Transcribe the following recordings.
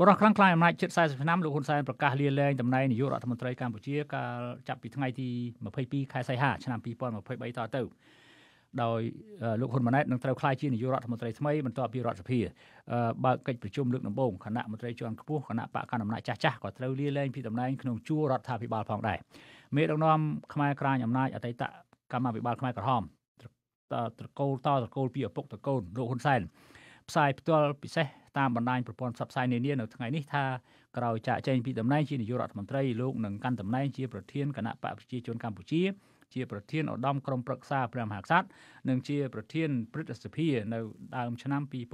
បរិះខ្លាំងខ្លាយអំណាចជិត40ឆ្នាំលោកហ៊ុនសែនប្រកាសលាលែងតំណែងនាយករដ្ឋមន្ត្រីកម្ពុជាកាលចាប់ពីថ្ងៃទី22ខែសីហាឆ្នាំ2023តទៅដោយលោកហ៊ុនម៉ាណែតនឹងត្រូវក្លាយជានាយករដ្ឋមន្ត្រីថ្មីបន្ទាប់ពីរដ្ឋសភាបើកកិច្ចប្រជុំលើកដំបូងគណៈមន្ត្រីជាន់ខ្ពស់គណៈបកកណ្ដាលអំណាចចាស់ចាស់ក៏ត្រូវលាលែងពីតំណែងក្នុងជួររដ្ឋាភិបាលផងដែរមេដឹកនាំខ្មែរក្រាញអំណាចអតីតកម្មាភិបាលខ្មែរក្រហមត្រកូលតត្រកូលពីឪពុកត្រកូលលោកហ៊ុនសែនផ្សាយផ្ទាល់ពិសេសតាមបណ្ដាញប្រព័ន្ធផ្សព្វផ្សាយនានានៅថ្ងៃនេះថាក្រោយចាកចេញពីតំណែងជានាយករដ្ឋមន្ត្រីលោកនឹងកាន់តំណែងជាប្រធានគណៈបកប្រជាជនកម្ពុជាជាប្រធានឧត្តមក្រុមប្រឹក្សាព្រះមហាក្សត្រនិងជាប្រធានព្រឹទ្ធសភានៅដើមឆ្នាំ2024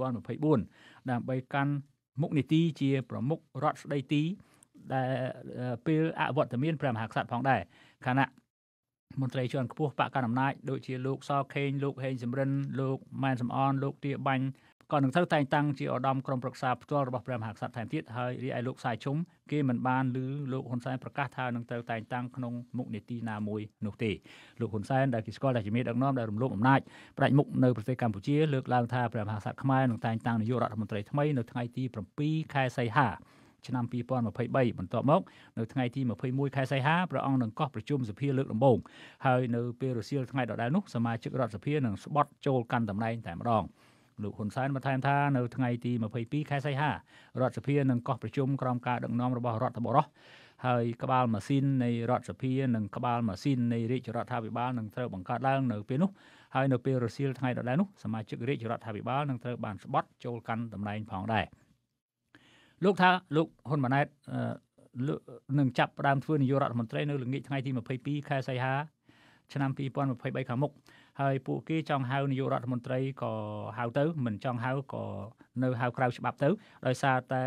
ដើម្បីកាន់មុខនីតិជាប្រមុខរដ្ឋស្ដីទីដែលពេលអវត្តមានព្រះមហាក្សត្រផងដែរខណៈមន្ត្រីជាន់ខ្ពស់បកកណ្ដាលអំណាចដូចជា លោកសខេងលោកហេងសំរិនលោកម៉ែនសំអនលោកទាបាញ់ក៏នឹងត្រូវតែងតាំងជាឧត្តមក្រុមប្រឹក្សាផ្ទាល់របស់ព្រះមហាក្សត្រថែមទៀតហើយរីឯលោកសាយឈុំគេមិនបានឮលោកហ៊ុនសែនប្រកាសថានឹងត្រូវតែងតាំងក្នុងមុខនីតិណាមួយនោះទេលោកហ៊ុនសែនដែលគេស្គាល់ថាជាមេដឹកនាំដែលរំលោភអំណាចផ្ដាច់មុខនៅប្រទេសកម្ពុជាលើកឡើងថាព្រះមហាក្សត្រខ្មែរនឹងតែងតាំងនាយករដ្ឋមន្ត្រីថ្មីនៅថ្ងៃទី7ខែសីហាឆ្នាំ2023បន្ទាប់មកនៅថ្ងៃទី21ខែសីហាព្រះអង្គនឹងកោះប្រជុំសភាលើកដំបូងហើយនៅពេលរសៀលថ្ងៃដដែលនោះសមាជិករដ្ឋសភានឹងស្បត់ចូលកាន់តំណែងតែម្ដង។លោកហ៊ុនសែនបន្ថែមថានៅថ្ងៃទី22ខែសីហារដ្ឋសភានឹងកោះប្រជុំក្រោមការដឹកនាំរបស់រដ្ឋបរោះហើយក្បាលម៉ាស៊ីននៃរដ្ឋសភានិងក្បាលម៉ាស៊ីននៃរាជរដ្ឋាភិបាលនឹងត្រូវបង្កើតឡើងនៅពេលនោះហើយនៅពេលរសៀលថ្ងៃដដែលនោះសមាជិករាជរដ្ឋាភិបាលនឹងត្រូវបានស្បត់ចូលកាន់តំណែងផងដែរលោកថាលោកហ៊ុនម៉ាណែតនឹងចាប់ផ្ដើមធ្វើនាយករដ្ឋមន្ត្រីនៅល្ងាចថ្ងៃទី22ខែសីហាឆ្នាំ2023ខាងមុខហើយពួកគេចង់ហៅនាយករដ្ឋមន្ត្រីក៏ហៅទៅ មិនចង់ហៅក៏នៅហៅក្រៅច្បាប់ទៅដោយសារតែ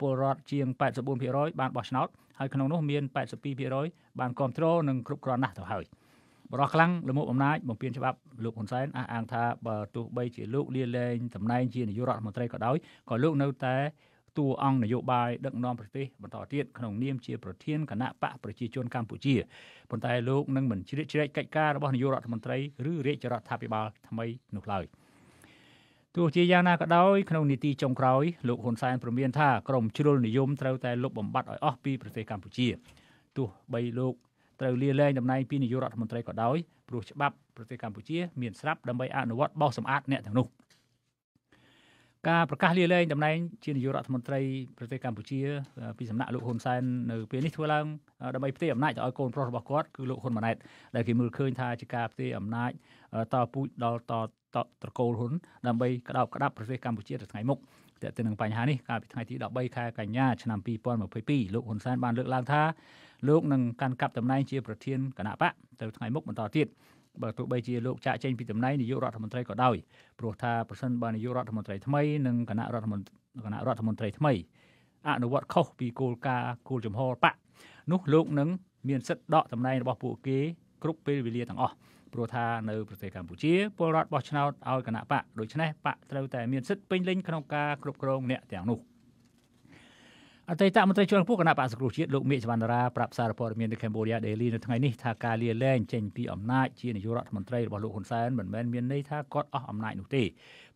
ពលរដ្ឋជាង84%បានបោះឆ្នោតហើយក្នុងនោះ មាន82%បានគ្រប់គ្រងនិងគ្រប់គ្រាន់ណាស់ទៅហើយបរោះខ្លាំងលមុខអំណាចបំពេញច្បាប់លោកហ៊ុនសែនអះអាងថាបើទោះបីជាលោកលាលែងតំណែង ជានាយករដ្ឋមន្ត្រីក៏ដោយក៏លោកនៅតែតួអង្គនយោបាយដឹកនាំប្រទេសបន្តទៀតក្នុងនាមជាប្រធានគណៈបកប្រជាជនកម្ពុជាប៉ុន្តែលោកនឹងមិនជ្រៀតជ្រែកកិច្ចការរបស់នាយករដ្ឋមន្ត្រីឬរាជរដ្ឋាភិបាលថ្មីនោះឡើយ។ទោះជាយ៉ាងណាក៏ដោយក្នុងនីតិចុងក្រោយលោកហ៊ុនសែនព្រមានថាក្រមជ្រុលនិយមត្រូវតែលុបបំបាត់ឲ្យអស់ពីប្រទេសកម្ពុជា ទោះបីលោកត្រូវលាលែងតំណែងពីនាយករដ្ឋមន្ត្រីក៏ដោយព្រោះច្បាប់ប្រទេសកម្ពុជាមានស្រាប់ដើម្បីអនុវត្តបោសសម្អាតអ្នកទាំងនោះ។ការប្រកាសលាលែងតំណែងជានាយករដ្ឋមន្ត្រីប្រទេសកម្ពុជាពីសំណាក់លោកហ៊ុនសែននៅពេលនេះធ្វើឡើងដើម្បីផ្ទេរអំណាចទៅឲ្យកូនប្រុសរបស់គាត់គឺលោកហ៊ុនម៉ាណែតដែលគេមើលឃើញថាជាការផ្ទេរអំណាចតពូជដល់តត្រកូលហ៊ុនដើម្បីក្តោបក្តាប់ប្រទេសកម្ពុជាទៅថ្ងៃមុខតែទៅនឹងបញ្ហានេះកាលពីថ្ងៃទី13ខែកញ្ញាឆ្នាំ2022លោកហ៊ុនសែនបានលើកឡើងថាលោកនឹងកាន់កាប់តំណែងជាប្រធានគណៈបកទៅថ្ងៃមុខបន្តទៀតបើទោះបីជាលោកចាក់ចេញពីតំណែងនាយករដ្ឋមន្ត្រីក៏ដោយព្រោះថាប្រសិនបើនាយករដ្ឋមន្ត្រីថ្មីនិងគណៈរដ្ឋមន្ត្រីគណៈរដ្ឋមន្ត្រីថ្មីអនុវត្តខុសពីគោលការណ៍គោលចំហរបកនោះលោកនឹងមានសិទ្ធិដកតំណែងរបស់ពួកគេគ្រប់ពេលវេលាទាំងអស់ព្រោះថានៅប្រទេសកម្ពុជាពលរដ្ឋបោះឆ្នោតឲ្យគណៈបកដូច្នេះបកត្រូវតែមានសិទ្ធិពេញលេញក្នុងការគ្រប់គ្រងអ្នកទាំងនោះ។អតីតមន្ត្រីជាន់ខ្ពស់គណៈបក្សសង្គ្រោះជាតិលោកមេសវណ្ណរាប្រាប់សារព័ត៌មាននៅ Cambodia Daily នៅថ្ងៃនេះថាការលាលែងចេញពីអំណាចជានាយករដ្ឋមន្ត្រីរបស់លោកហ៊ុនសែនមិនមែនមានន័យថាគាត់អស់អំណាចនោះទេ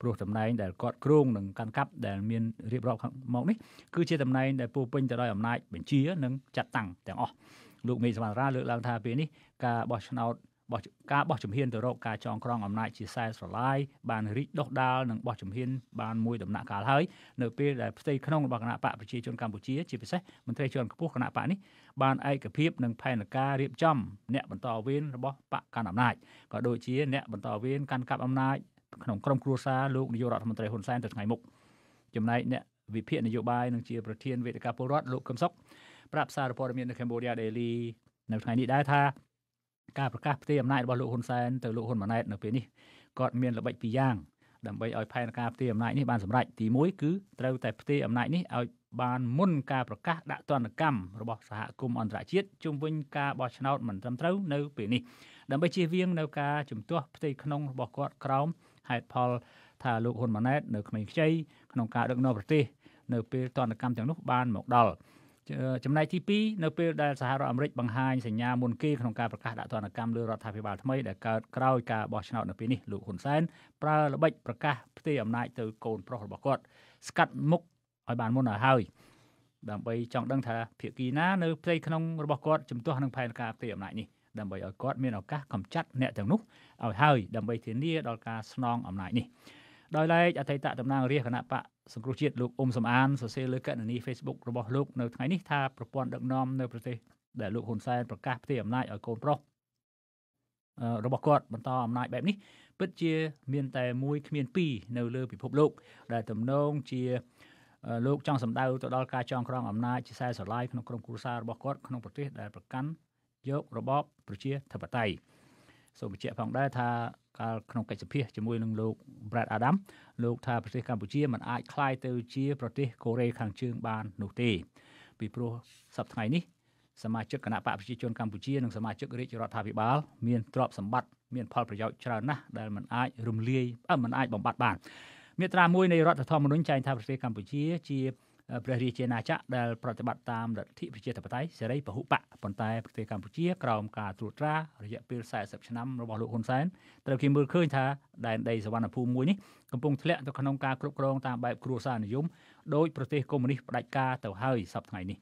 ព្រោះតំណែងដែលគាត់គ្រងនិងកាន់កាប់ដែលមានរៀបរាប់ខាងមកនេះគឺជាតំណែងដែលពោពេញទៅដោយអំណាចបញ្ជានិងចាត់តាំងទាំងអស់លោកមេសវណ្ណរាលើកឡើងថាពេលនេះការបោះឆ្នោតការបោះជំហានទៅរកការចងក្រងអំណាចជាខ្សែស្រឡាយបានរីកដុះដាលនិងបោះជំហានបានមួយដំណាក់កាលហើយនៅពេលដែលផ្ទៃក្នុងរបស់គណៈបកប្រជាជនកម្ពុជាជាពិសេសមន្ត្រីជាន់ខ្ពស់គណៈបកនេះបានឯកភាពនឹងផែនការរៀបចំអ្នកបន្តវេនរបស់បកកាន់អំណាចក៏ដូចជាអ្នកបន្តវេនកាន់កាប់អំណាចក្នុងក្រមគ្រួសារលោកនាយករដ្ឋមន្ត្រីហ៊ុនសែនទៅថ្ងៃមុខចំណែកអ្នកវិភាគនយោបាយនឹងជាប្រធានវេទិកាពលរដ្ឋលោកកឹមសុខប្រាប់សារព័ត៌មាននៅ Cambodia Daily នៅថ្ងៃនេះដែរថាការប្រកាសផ្ទេរអំណាចរបស់លោកហ៊ុនសែនទៅលោកហ៊ុនម៉ាណែតនៅពេលនេះគាត់មានល្បិចពីរយ៉ាងដើម្បីឲ្យផែនការផ្ទេរអំណាចនេះបានសម្រេចទី1គឺត្រូវតែផ្ទេរអំណាចនេះឲ្យបានមុនការប្រកាសដាក់ទណ្ឌកម្មរបស់សហគមន៍អន្តរជាតិជុំវិញការបោះឆ្នោតមិនត្រឹមត្រូវនៅពេលនេះដើម្បីជៀសវាងនៅការជំទាស់ផ្ទៃក្នុងរបស់គាត់ក្រោមហេតុផលថាលោកហ៊ុនម៉ាណែតនៅក្មេងខ្ចីក្នុងការដឹកនាំប្រទេស នៅពេលទណ្ឌកម្មទាំងនោះបានមកដល់ចំណែកទី2នៅពេលដែលសហរដ្ឋអាមេរិកបង្ហាញសញ្ញាមុនគេក្នុងការប្រកាសដាក់ទណ្ឌកម្មលើរដ្ឋាភិបាលថ្មីដែលកើតក្រោយការបោះឆ្នោតនៅពេលនេះលោកហ៊ុនសែនប្រើល្បិចប្រកាសផ្ទេរអំណាចទៅកូនប្រុសរបស់គាត់ស្កាត់មុខឲ្យបានមុនឲ្យហើយដើម្បីចង់ដឹងថាភាគីណានៅផ្ទៃក្នុងរបស់គាត់ជំទាស់នឹងផែនការផ្ទេរអំណាចនេះដើម្បីឲ្យគាត់មានឱកាសកម្ចាត់អ្នកទាំងនោះឲ្យហើយដើម្បីធានាដល់ការស្នងអំណាចនេះដោយឡែកអតីតតំណាងរាជគណៈបកសង្គ្រោះជាតិលោកអ៊ុំសំអានសរសេរលើកណនី Facebook របស់លោក នៅថ្ងៃនេះថាប្រព័ន្ធដឹកនាំនៅប្រទេសដែលលោកហ៊ុនសែនប្រកាសផ្ទេរអំណាចឲ្យកូនប្រុសរបស់គាត់បន្តអំណាចបែបនេះ ពិតជាមានតែមួយគ្មានពីរនៅលើពិភពលោក ដែលទំនងជាលោកចង់សម្ដៅទៅដល់ការចងក្រងអំណាចជាខ្សែស្រឡាយក្នុងក្រុមគ្រួសាររបស់គាត់ក្នុងប្រទេសដែលប្រកាន់យករបបប្រជាធិបតេយ្យសូមបញ្ជាក់ផងដែរថាកាលក្នុងកិច្ចសភាជាមួយនឹងលោក Brad Adam លោកថាប្រទេសកម្ពុជាមិនអាចคล้ายទៅជាប្រទេសកូរ៉េខាងជើងបាន នោះទេ ពីព្រោះសប្តាហ៍នេះសមាជិកគណៈបកប្រជាជនកម្ពុជានិងសមាជិករាជរដ្ឋាភិបាលមានទ្រព្យសម្បត្តិមាន ផលប្រយោជន៍ច្រើនណាស់ដែលមិនអាចរំលាយមិនអាចបំបត្តិបានមាត្រាមួយនៃរដ្ឋធម្មនុញ្ញចែងថាប្រទេសកម្ពុជាជាព្រះរាជាណាចក្រដែលប្រតិបត្តិតាមលទ្ធិប្រជាធិបតេយ្យសេរីពហុបកប៉ុន្តែប្រទេសកម្ពុជាក្រោមការត្រួតត្រារយៈពេល40ឆ្នាំរបស់លោកហ៊ុនសែនត្រូវគេមើលឃើញថាដែនដីសវណ្ណភូមិមួយនេះកំពុងធ្លាក់ទៅក្នុងការគ្រប់គ្រងតាមបែបគ្រួសារនិយមដោយប្រទេសកុម្មុយនីសផ្ដាច់ការទៅហើយសប្តាហ៍ថ្ងៃនេះ